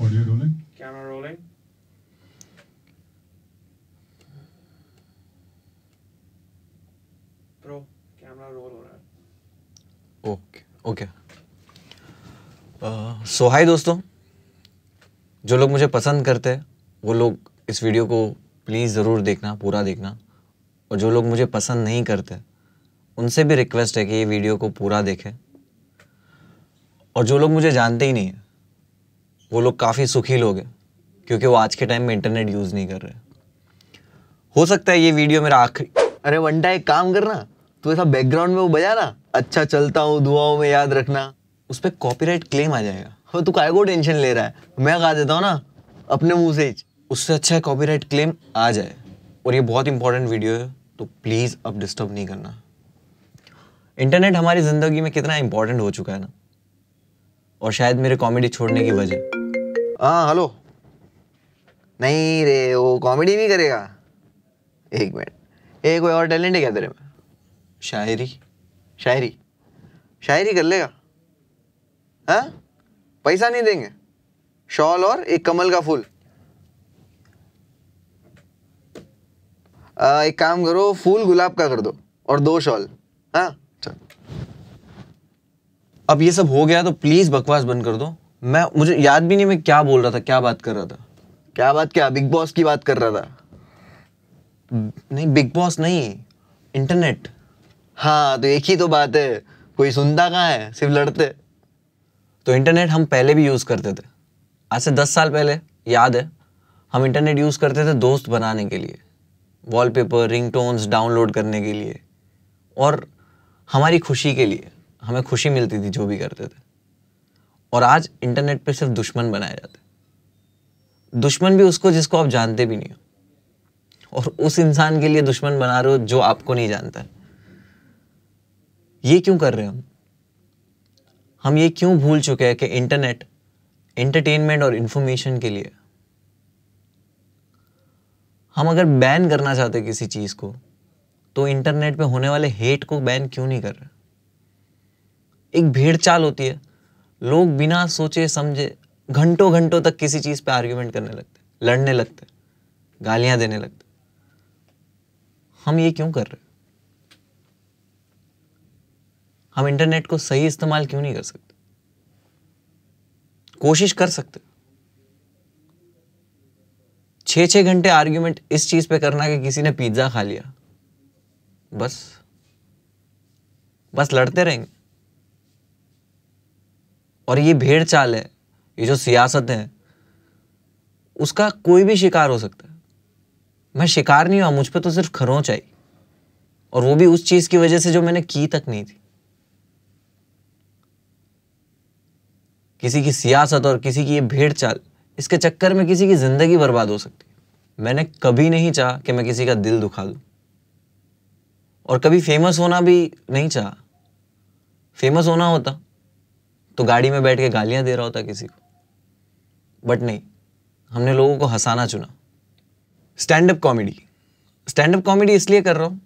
Audio rolling. Camera rolling. Pro camera roll हो रहा है ओके ओके सो हाय दोस्तों जो लोग मुझे पसंद करते हैं वो लोग इस वीडियो को प्लीज़ ज़रूर देखना पूरा देखना और जो लोग मुझे पसंद नहीं करते उनसे भी रिक्वेस्ट है कि ये वीडियो को पूरा देखें और जो लोग मुझे जानते ही नहीं है वो लोग काफ़ी सुखी लोग हैं क्योंकि वो आज के टाइम में इंटरनेट यूज़ नहीं कर रहे हो सकता है ये वीडियो मेरा आखिरी अरे वंटा एक काम करना तो ऐसा बैकग्राउंड में वो ना अच्छा चलता हूँ दुआओं में याद रखना उस पर कॉपी क्लेम आ जाएगा और हाँ, तू काय को टेंशन ले रहा है मैं गा देता हूँ ना अपने मुँह से उससे अच्छा है कॉपीराइट क्लेम आ जाए और ये बहुत इंपॉर्टेंट वीडियो है तो प्लीज़ अब डिस्टर्ब नहीं करना इंटरनेट हमारी ज़िंदगी में कितना इंपॉर्टेंट हो चुका है ना और शायद मेरे कॉमेडी छोड़ने की वजह हाँ हेलो नहीं रे वो कॉमेडी भी करेगा एक मिनट एक कोई और टैलेंट है क्या तेरे में शायरी शायरी शायरी कर लेगा हाँ पैसा नहीं देंगे शॉल और एक कमल का फूल एक काम करो फूल गुलाब का कर दो और दो शॉल हाँ चल अब ये सब हो गया तो प्लीज़ बकवास बंद कर दो मैं मुझे याद भी नहीं मैं क्या बोल रहा था क्या बात कर रहा था क्या बात क्या बिग बॉस की बात कर रहा था नहीं बिग बॉस नहीं इंटरनेट हाँ तो एक ही तो बात है कोई सुनता कहाँ है सिर्फ लड़ते तो इंटरनेट हम पहले भी यूज़ करते थे आज से दस साल पहले याद है हम इंटरनेट यूज़ करते थे दोस्त बनाने के लिए वॉलपेपर रिंगटोन्स डाउनलोड करने के लिए और हमारी खुशी के लिए हमें खुशी मिलती थी जो भी करते थे और आज इंटरनेट पे सिर्फ दुश्मन बनाया जाता दुश्मन भी उसको जिसको आप जानते भी नहीं हो और उस इंसान के लिए दुश्मन बना रहे हो जो आपको नहीं जानता ये क्यों कर रहे हैं हम हम ये क्यों भूल चुके हैं कि इंटरनेट एंटरटेनमेंट और इंफॉर्मेशन के लिए हम अगर बैन करना चाहते किसी चीज़ को तो इंटरनेट पे होने वाले हेट को बैन क्यों नहीं कर रहे एक भेड़ चाल होती है लोग बिना सोचे समझे घंटों घंटों तक किसी चीज़ पे आर्ग्यूमेंट करने लगते लड़ने लगते गालियां देने लगते हम ये क्यों कर रहे हम इंटरनेट को सही इस्तेमाल क्यों नहीं कर सकते कोशिश कर सकते छ छः घंटे आर्ग्यूमेंट इस चीज़ पे करना कि किसी ने पिज्ज़ा खा लिया बस बस लड़ते रहेंगे और ये भेड़ चाल है ये जो सियासत है उसका कोई भी शिकार हो सकता है मैं शिकार नहीं हुआ मुझ पर तो सिर्फ खरोंच आई और वो भी उस चीज़ की वजह से जो मैंने की तक नहीं थी किसी की सियासत और किसी की ये भेड़ चाल इसके चक्कर में किसी की ज़िंदगी बर्बाद हो सकती है मैंने कभी नहीं चाह कि मैं किसी का दिल दुखा दूँ और कभी फेमस होना भी नहीं चाहा फेमस होना होता तो गाड़ी में बैठ के गालियां दे रहा होता किसी को बट नहीं हमने लोगों को हंसाना चुना stand up comedy stand up comedy इसलिए कर रहा हूँ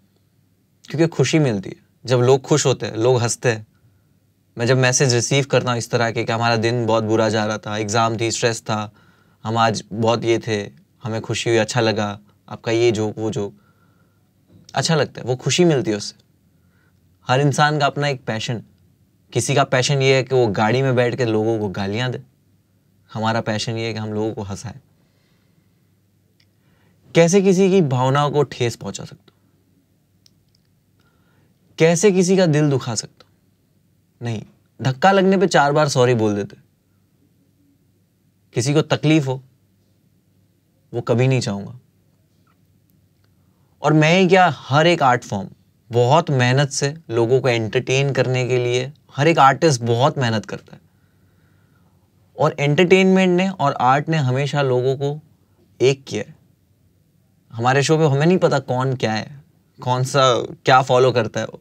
क्योंकि खुशी मिलती है जब लोग खुश होते हैं लोग हंसते हैं मैं जब मैसेज रिसीव करता हूँ इस तरह के कि हमारा दिन बहुत बुरा जा रहा था एग्ज़ाम थी स्ट्रेस था हम आज बहुत ये थे हमें खुशी हुई अच्छा लगा आपका ये जोक वो जोक अच्छा लगता है वो खुशी मिलती है उससे हर इंसान का अपना एक पैशन किसी का पैशन ये है कि वो गाड़ी में बैठ के लोगों को गालियां दे हमारा पैशन ये है कि हम लोगों को हंसाए कैसे किसी की भावनाओं को ठेस पहुंचा सकता कैसे किसी का दिल दुखा सकता नहीं धक्का लगने पे चार बार सॉरी बोल देते किसी को तकलीफ हो वो कभी नहीं चाहूंगा और मैं ही क्या हर एक आर्ट फॉर्म बहुत मेहनत से लोगों को एंटरटेन करने के लिए हर एक आर्टिस्ट बहुत मेहनत करता है और एंटरटेनमेंट ने और आर्ट ने हमेशा लोगों को एक किया है हमारे शो पे हमें नहीं पता कौन क्या है कौन सा क्या फॉलो करता है वो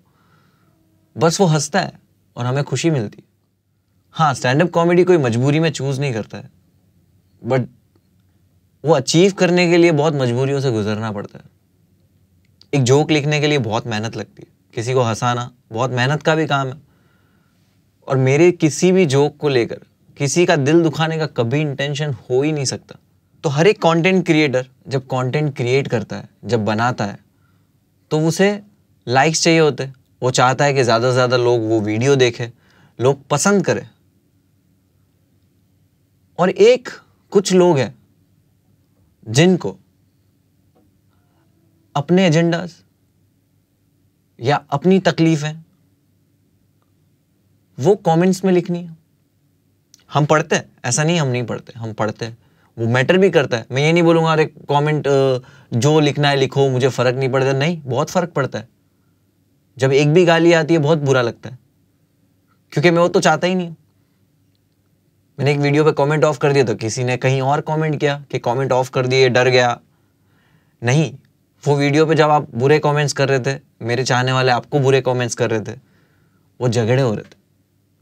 बस वो हंसता है और हमें खुशी मिलती है हाँ स्टैंड अप कॉमेडी कोई मजबूरी में चूज़ नहीं करता है बट वो अचीव करने के लिए बहुत मजबूरियों से गुजरना पड़ता है एक जोक लिखने के लिए बहुत मेहनत लगती है किसी को हंसाना बहुत मेहनत का भी काम है और मेरे किसी भी जोक को लेकर किसी का दिल दुखाने का कभी इंटेंशन हो ही नहीं सकता तो हर एक कंटेंट क्रिएटर जब कंटेंट क्रिएट करता है जब बनाता है तो उसे लाइक्स चाहिए होते वो चाहता है कि ज़्यादा से ज़्यादा लोग वो वीडियो देखें लोग पसंद करें और एक कुछ लोग हैं जिनको अपने एजेंडाज या अपनी तकलीफ़ें वो कमेंट्स में लिखनी है हम पढ़ते हैं ऐसा नहीं हम नहीं पढ़ते हम पढ़ते हैं वो मैटर भी करता है मैं ये नहीं बोलूँगा अरे कमेंट जो लिखना है लिखो मुझे फ़र्क नहीं पड़ता नहीं बहुत फ़र्क पड़ता है जब एक भी गाली आती है बहुत बुरा लगता है क्योंकि मैं वो तो चाहता ही नहीं मैंने एक वीडियो पे कमेंट ऑफ कर दिया तो किसी ने कहीं और कमेंट किया कि कमेंट ऑफ कर दिए डर गया नहीं वो वीडियो पे जब आप बुरे कमेंट्स कर रहे थे मेरे चाहने वाले आपको बुरे कमेंट्स कर रहे थे वो झगड़े हो रहे थे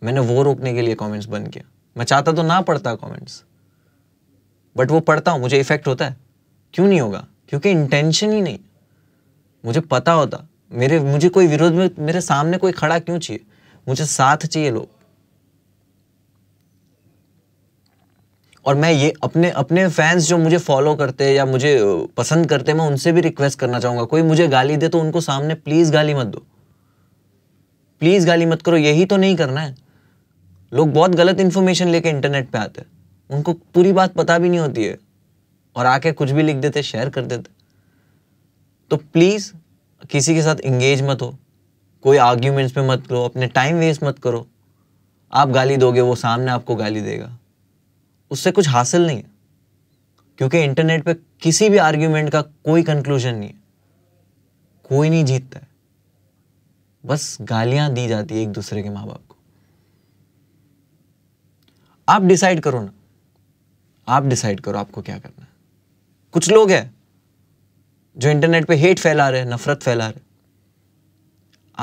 मैंने वो रोकने के लिए कमेंट्स बंद किया मैं चाहता तो ना पढ़ता कमेंट्स बट वो पढ़ता हूँ मुझे इफेक्ट होता है क्यों नहीं होगा क्योंकि इंटेंशन ही नहीं मुझे पता होता मेरे मुझे कोई विरोध में मेरे सामने कोई खड़ा क्यों चाहिए मुझे साथ चाहिए लोग और मैं ये अपने अपने फैंस जो मुझे फॉलो करते हैं या मुझे पसंद करते हैं मैं उनसे भी रिक्वेस्ट करना चाहूंगा कोई मुझे गाली दे तो उनको सामने प्लीज़ गाली मत दो प्लीज़ गाली मत करो यही तो नहीं करना है लोग हम्म। बहुत गलत इन्फॉर्मेशन लेके इंटरनेट पे आते हैं उनको पूरी बात पता भी नहीं होती है और आके कुछ भी लिख देते शेयर कर देते तो प्लीज़ किसी के साथ इंगेज मत हो कोई आर्ग्यूमेंट्स में मत करो अपने टाइम वेस्ट मत करो आप गाली दोगे वो सामने आपको गाली देगा उससे कुछ हासिल नहीं है क्योंकि इंटरनेट पे किसी भी आर्ग्यूमेंट का कोई कंक्लूजन नहीं है कोई नहीं जीतता है बस गालियां दी जाती है एक दूसरे के माँ बाप को आप डिसाइड करो ना आप डिसाइड करो आपको क्या करना है कुछ लोग हैं जो इंटरनेट पे हेट फैला रहे हैं नफरत फैला रहे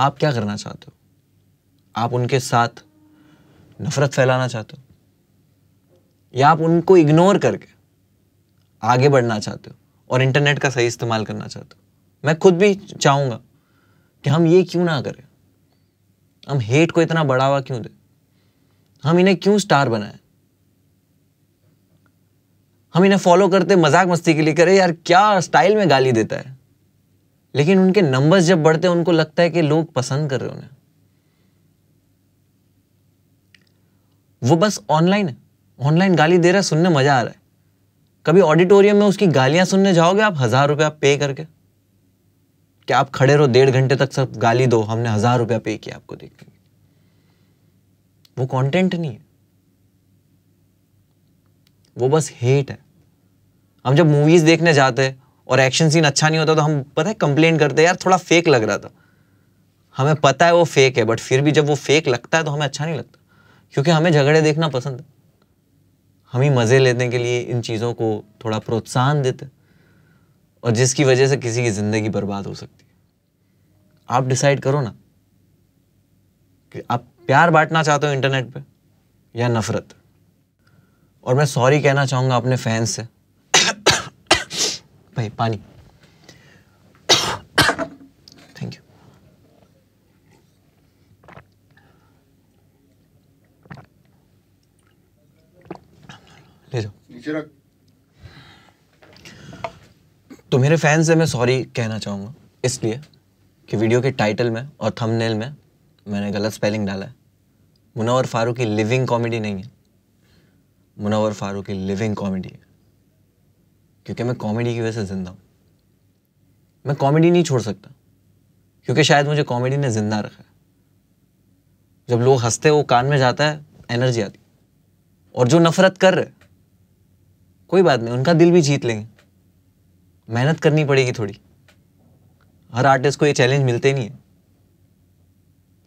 आप क्या करना चाहते हो आप उनके साथ नफरत फैलाना चाहते हो या आप उनको इग्नोर करके आगे बढ़ना चाहते हो और इंटरनेट का सही इस्तेमाल करना चाहते हो मैं खुद भी चाहूंगा कि हम ये क्यों ना करें हम हेट को इतना बढ़ावा क्यों दें हम इन्हें क्यों स्टार बनाए हम इन्हें फॉलो करते मजाक मस्ती के लिए करे यार क्या स्टाइल में गाली देता है लेकिन उनके नंबर्स जब बढ़ते हैं उनको लगता है कि लोग पसंद कर रहे उन्हें वो बस ऑनलाइन है ऑनलाइन गाली दे रहा है सुनने मजा आ रहा है कभी ऑडिटोरियम में उसकी गालियां सुनने जाओगे आप हजार रुपया पे करके क्या आप खड़े रहो डेढ़ घंटे तक सब गाली दो हमने हजार रुपया पे किया आपको देखने वो कंटेंट नहीं है वो बस हेट है हम जब मूवीज देखने जाते और एक्शन सीन अच्छा नहीं होता तो हम पता है कंप्लेन करते यार थोड़ा फेक लग रहा था हमें पता है वो फेक है बट फिर भी जब वो फेक लगता है तो हमें अच्छा नहीं लगता क्योंकि हमें झगड़े देखना पसंद है हम ही मज़े लेने के लिए इन चीज़ों को थोड़ा प्रोत्साहन देते और जिसकी वजह से किसी की ज़िंदगी बर्बाद हो सकती है आप डिसाइड करो ना कि आप प्यार बांटना चाहते हो इंटरनेट पे या नफरत और मैं सॉरी कहना चाहूंगा अपने फैंस से भाई पानी थैंक यू ले जाओ नीचे रख तो मेरे फैंस से मैं सॉरी कहना चाहूँगा इसलिए कि वीडियो के टाइटल में और थंबनेल में मैंने गलत स्पेलिंग डाला है मुनावर फारूक की लिविंग कॉमेडी नहीं है मुनावर फारूक की लिविंग कॉमेडी है क्योंकि मैं कॉमेडी की वजह से ज़िंदा हूँ मैं कॉमेडी नहीं छोड़ सकता क्योंकि शायद मुझे कॉमेडी ने ज़िंदा रखा है जब लोग हंसते वो कान में जाता है एनर्जी आती और जो नफरत कर रहे कोई बात नहीं उनका दिल भी जीत लेंगे मेहनत करनी पड़ेगी थोड़ी हर आर्टिस्ट को ये चैलेंज मिलते नहीं है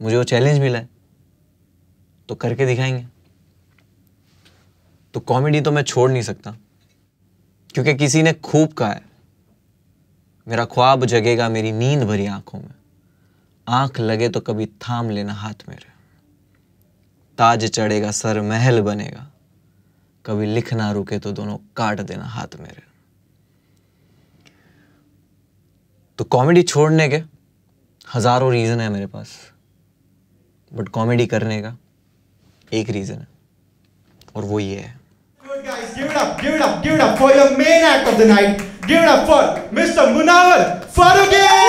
मुझे वो चैलेंज मिला है तो करके दिखाएंगे तो कॉमेडी तो मैं छोड़ नहीं सकता क्योंकि किसी ने खूब कहा है मेरा ख्वाब जगेगा मेरी नींद भरी आंखों में आंख लगे तो कभी थाम लेना हाथ मेरे ताज चढ़ेगा सर महल बनेगा कभी लिखना रुके तो दोनों काट देना हाथ मेरे तो कॉमेडी छोड़ने के हजारों रीज़न है मेरे पास बट कॉमेडी करने का एक रीज़न है और वो ये है give it up, give it up, give it up for your main act of the night. Give it up for Mr. Munawar Faruqi!